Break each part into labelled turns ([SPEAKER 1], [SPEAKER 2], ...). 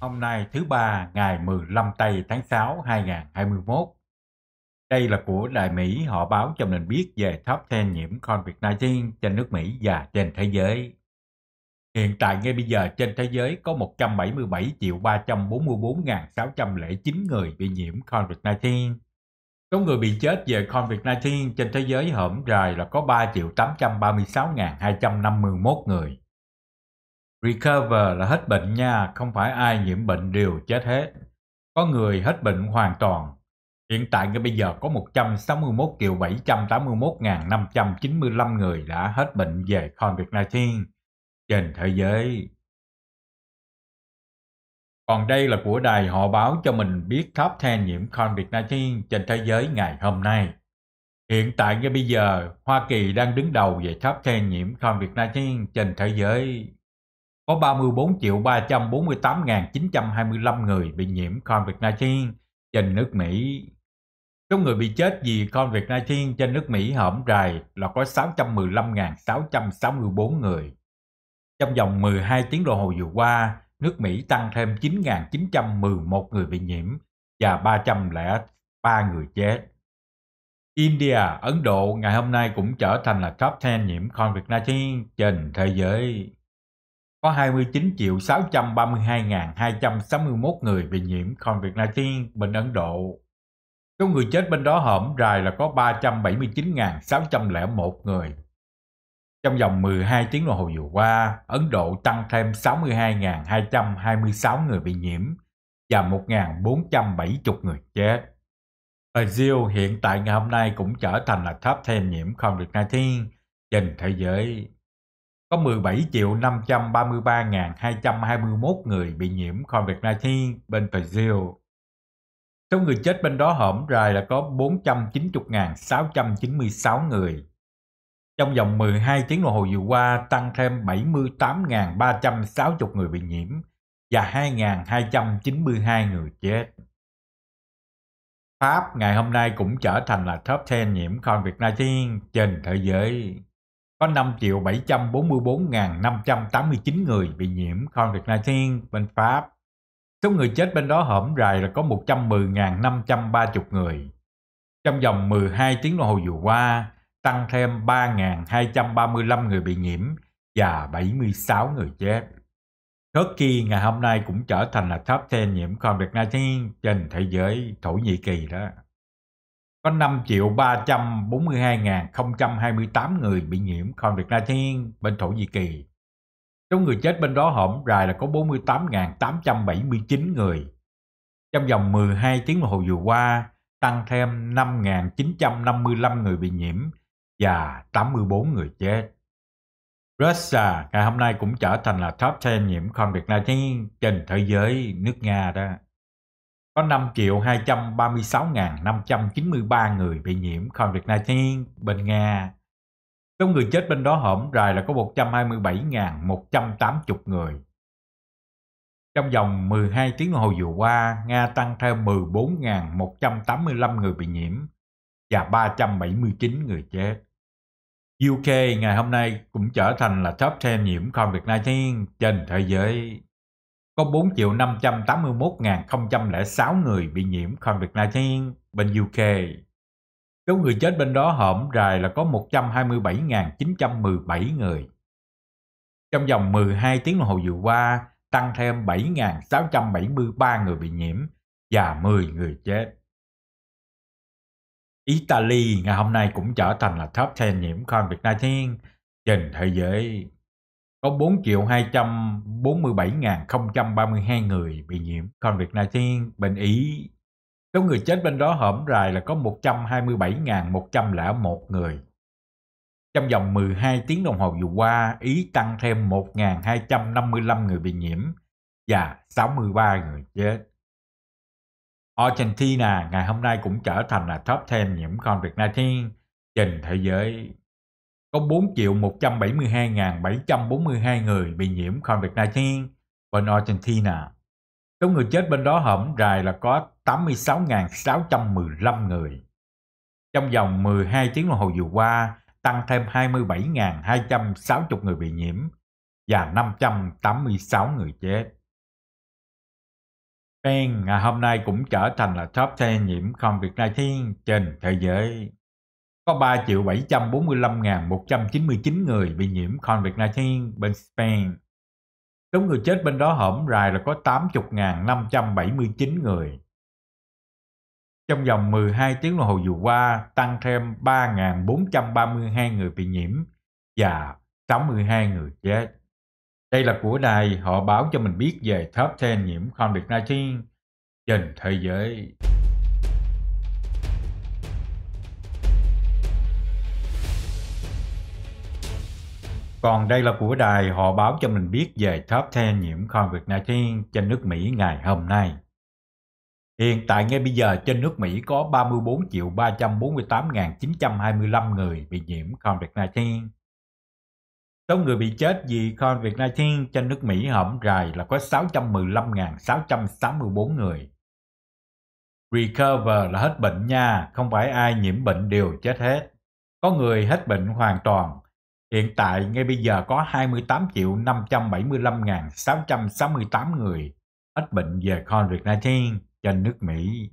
[SPEAKER 1] hôm nay thứ ba ngày 15 tây tháng 6 2021. Đây là của Đài Mỹ họ báo cho mình biết về top 10 nhiễm COVID-19 trên nước Mỹ và trên thế giới. Hiện tại ngay bây giờ trên thế giới có 177 triệu 344.609 người bị nhiễm COVID-19. Số người bị chết về COVID-19 trên thế giới hổm rời là có 3 triệu 836.251 người recover là hết bệnh nha không phải ai nhiễm bệnh đều chết hết có người hết bệnh hoàn toàn hiện tại ngay bây giờ có 161 triệu 781 ngàn 595 người đã hết bệnh về COVID-19 trên thế giới còn đây là của đài họ báo cho mình biết top 10 nhiễm COVID-19 trên thế giới ngày hôm nay. Hiện tại ngay bây giờ, Hoa Kỳ đang đứng đầu về top 10 nhiễm COVID-19 trên thế giới có 34 triệu 348.925 người bị nhiễm COVID-19 trên nước Mỹ. Số người bị chết vì COVID-19 trên nước Mỹ hổm rày là có 615.664 người. Trong vòng 12 tiếng đồng hồ vừa qua, nước Mỹ tăng thêm 9.911 người bị nhiễm và 303 người chết. India, Ấn Độ ngày hôm nay cũng trở thành là top 10 nhiễm COVID-19 trên thế giới có 29 triệu 632.261 người bị nhiễm COVID-19 bên Ấn Độ. Số người chết bên đó hổm rài là có 379.601 người. Trong vòng 12 tiếng đồng hồ vừa qua, Ấn Độ tăng thêm 62.226 người bị nhiễm và 1.470 người chết. Brazil hiện tại ngày hôm nay cũng trở thành là top thêm nhiễm COVID-19 trên thế giới có 17 triệu 533.221 người bị nhiễm COVID-19 bên Brazil. Số người chết bên đó hổm rày là có 490.696 người. Trong vòng 12 tiếng đồng hồ vừa qua tăng thêm 78.360 người bị nhiễm và 2.292 người chết. Pháp ngày hôm nay cũng trở thành là top 10 nhiễm COVID-19 trên thế giới có 5.744.589 người bị nhiễm COVID-19 bên Pháp. Số người chết bên đó hổm rài là có 110.530 người. Trong vòng 12 tiếng đồng hồ vừa qua, tăng thêm 3.235 người bị nhiễm và 76 người chết. Kỳ ngày hôm nay cũng trở thành là top 10 nhiễm COVID-19 trên thế giới Thổ Nhĩ Kỳ đó có 5 triệu 342.028 người bị nhiễm COVID-19 bên Thổ Nhĩ Kỳ. trong người chết bên đó hổm rài là có 48.879 người. Trong vòng 12 tiếng đồng hồ vừa qua, tăng thêm 5.955 người bị nhiễm và 84 người chết. Russia ngày hôm nay cũng trở thành là top 10 nhiễm COVID-19 trên thế giới nước Nga đó có 5 triệu 236.593 người bị nhiễm COVID-19 bên Nga. trong người chết bên đó hổm rài là có 127.180 người. Trong vòng 12 tiếng đồng hồ vừa qua, Nga tăng thêm 14.185 người bị nhiễm và 379 người chết. UK ngày hôm nay cũng trở thành là top 10 nhiễm COVID-19 trên thế giới có 4.581.006 người bị nhiễm COVID-19 bên UK. Số người chết bên đó hổm rài là có 127.917 người. Trong vòng 12 tiếng đồng hồ vừa qua, tăng thêm 7.673 người bị nhiễm và 10 người chết. Italy ngày hôm nay cũng trở thành là top 10 nhiễm COVID-19 trên thế giới có 4 triệu 247.032 người bị nhiễm COVID-19 bên Ý. Số người chết bên đó hõm rài là có 127.101 người. Trong vòng 12 tiếng đồng hồ vừa qua, Ý tăng thêm 1.255 người bị nhiễm và 63 người chết. Argentina ngày hôm nay cũng trở thành là top 10 nhiễm COVID-19 trên thế giới có 4 triệu 172.742 người bị nhiễm COVID-19 bên Argentina. Số người chết bên đó hổm rài là có 86.615 người. Trong vòng 12 tiếng đồng hồ vừa qua, tăng thêm 27.260 người bị nhiễm và 586 người chết. Spain ngày hôm nay cũng trở thành là top 10 nhiễm COVID-19 trên thế giới có 3 triệu 745 ngàn 199 người bị nhiễm COVID-19 bên Spain. Số người chết bên đó hổm rài là có 80.579 người. Trong vòng 12 tiếng đồng hồ vừa qua, tăng thêm 3.432 người bị nhiễm và 62 người chết. Đây là của đài họ báo cho mình biết về top 10 nhiễm COVID-19 trên thế giới. Còn đây là của đài họ báo cho mình biết về top 10 nhiễm COVID-19 trên nước Mỹ ngày hôm nay. Hiện tại ngay bây giờ trên nước Mỹ có 34.348.925 người bị nhiễm COVID-19. Số người bị chết vì COVID-19 trên nước Mỹ hõm rài là có 615.664 người. Recover là hết bệnh nha, không phải ai nhiễm bệnh đều chết hết. Có người hết bệnh hoàn toàn, Hiện tại ngay bây giờ có 28 triệu 575.668 người hết bệnh về COVID-19 trên nước Mỹ.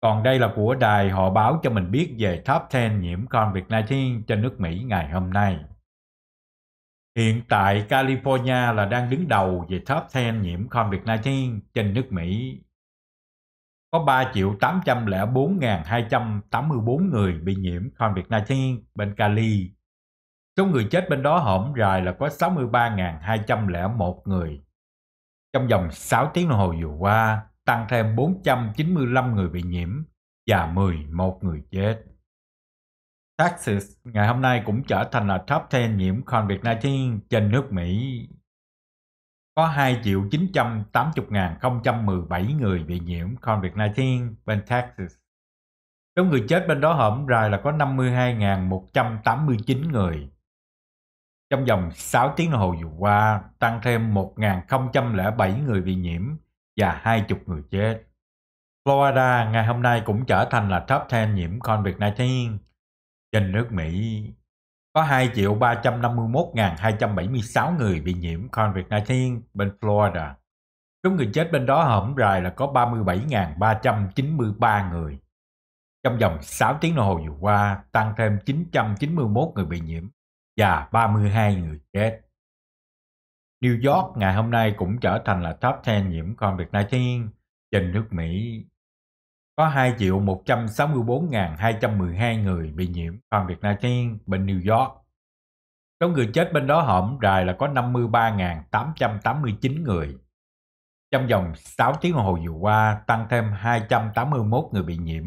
[SPEAKER 1] Còn đây là của đài họ báo cho mình biết về top 10 nhiễm COVID-19 trên nước Mỹ ngày hôm nay. Hiện tại California là đang đứng đầu về top 10 nhiễm COVID-19 trên nước Mỹ có 3 triệu 804.284 người bị nhiễm COVID-19 bên Cali. Số người chết bên đó hổm rài là có 63.201 người. Trong vòng 6 tiếng đồng hồ vừa qua, tăng thêm 495 người bị nhiễm và 11 người chết. Texas ngày hôm nay cũng trở thành là top 10 nhiễm COVID-19 trên nước Mỹ có 2.980.017 người bị nhiễm COVID-19 bên Texas. Số người chết bên đó hổm rài là có 52.189 người. Trong vòng 6 tiếng đồng hồ vừa qua, tăng thêm 1.007 người bị nhiễm và 20 người chết. Florida ngày hôm nay cũng trở thành là top 10 nhiễm COVID-19 trên nước Mỹ. Có 2 triệu 351.276 người bị nhiễm COVID-19 bên Florida. Số người chết bên đó hổm rài là có 37.393 người. Trong vòng 6 tiếng đồng hồ vừa qua, tăng thêm 991 người bị nhiễm và 32 người chết. New York ngày hôm nay cũng trở thành là top 10 nhiễm COVID-19 trên nước Mỹ có 2 triệu 164.212 người bị nhiễm toàn Việt Nam trên bệnh New York. Số người chết bên đó hổm rài là có 53.889 người. Trong vòng 6 tiếng đồng hồ vừa qua, tăng thêm 281 người bị nhiễm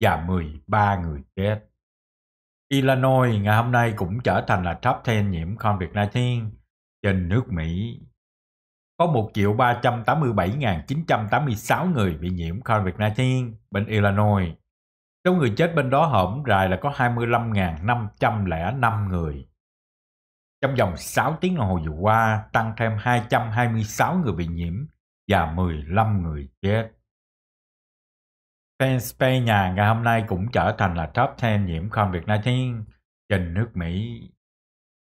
[SPEAKER 1] và 13 người chết. Illinois ngày hôm nay cũng trở thành là top 10 nhiễm COVID-19 trên nước Mỹ có 1.387.986 người bị nhiễm COVID-19 bên Illinois. Số người chết bên đó hổm rài là có 25.505 người. Trong vòng 6 tiếng đồng hồ vừa qua, tăng thêm 226 người bị nhiễm và 15 người chết. Pennsylvania ngày hôm nay cũng trở thành là top 10 nhiễm COVID-19 trên nước Mỹ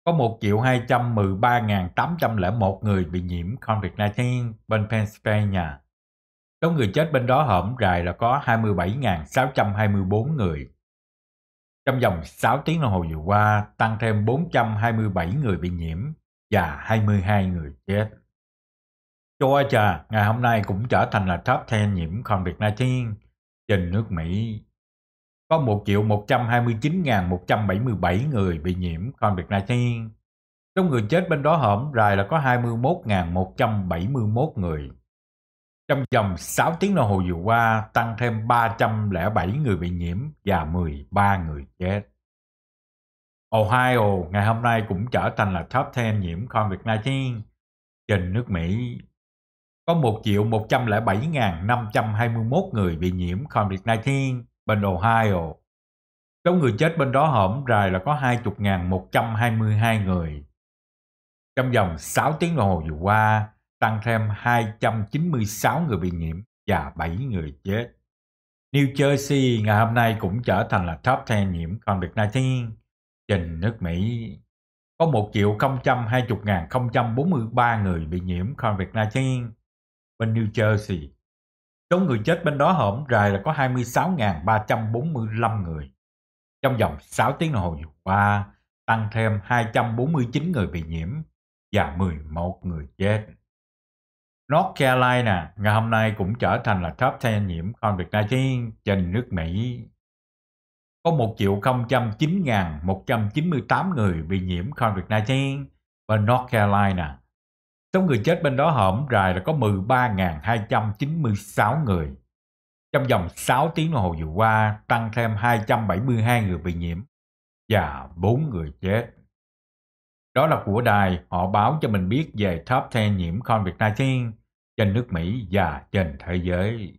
[SPEAKER 1] có 1 triệu 213.801 người bị nhiễm COVID-19 bên Pennsylvania. Số người chết bên đó hổm rài là có 27.624 người. Trong vòng 6 tiếng đồng hồ vừa qua, tăng thêm 427 người bị nhiễm và 22 người chết. Georgia ngày hôm nay cũng trở thành là top 10 nhiễm COVID-19 trên nước Mỹ có 1.129.177 người bị nhiễm COVID-19. Trong người chết bên đó hổm rài là có 21.171 người. Trong vòng 6 tiếng đồng hồ vừa qua, tăng thêm 307 người bị nhiễm và 13 người chết. Ohio ngày hôm nay cũng trở thành là top 10 nhiễm COVID-19 trên nước Mỹ. Có 1.107.521 người bị nhiễm COVID-19 bên Ohio. Số người chết bên đó hổm rài là có 20.122 người. Trong vòng 6 tiếng đồng hồ vừa qua, tăng thêm 296 người bị nhiễm và 7 người chết. New Jersey ngày hôm nay cũng trở thành là top 10 nhiễm COVID-19 trên nước Mỹ. Có 1 triệu 020 043 người bị nhiễm COVID-19 bên New Jersey. Số người chết bên đó hổm rài là có 26.345 người. Trong vòng 6 tiếng đồng hồ vừa qua, tăng thêm 249 người bị nhiễm và 11 người chết. North Carolina ngày hôm nay cũng trở thành là top 10 nhiễm COVID-19 trên nước Mỹ. Có 1 triệu 009.198 người bị nhiễm COVID-19 bên North Carolina Số người chết bên đó hổm rài là có 13.296 người. Trong vòng 6 tiếng đồng hồ vừa qua, tăng thêm 272 người bị nhiễm và 4 người chết. Đó là của đài, họ báo cho mình biết về top 10 nhiễm COVID-19 trên nước Mỹ và trên thế giới.